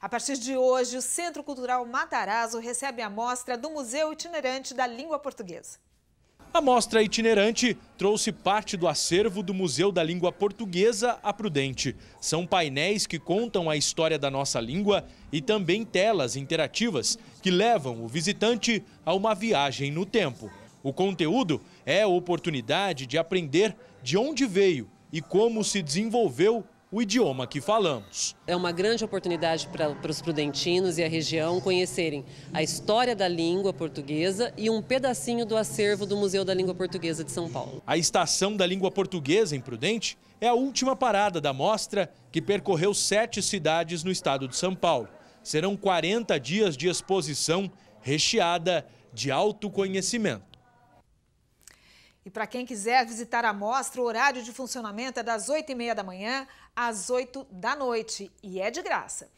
A partir de hoje, o Centro Cultural Matarazzo recebe a mostra do Museu Itinerante da Língua Portuguesa. A mostra itinerante trouxe parte do acervo do Museu da Língua Portuguesa a Prudente. São painéis que contam a história da nossa língua e também telas interativas que levam o visitante a uma viagem no tempo. O conteúdo é a oportunidade de aprender de onde veio e como se desenvolveu o idioma que falamos. É uma grande oportunidade para, para os prudentinos e a região conhecerem a história da língua portuguesa e um pedacinho do acervo do Museu da Língua Portuguesa de São Paulo. A Estação da Língua Portuguesa em Prudente é a última parada da mostra que percorreu sete cidades no estado de São Paulo. Serão 40 dias de exposição recheada de autoconhecimento. E para quem quiser visitar a mostra, o horário de funcionamento é das 8h30 da manhã às 8 da noite e é de graça.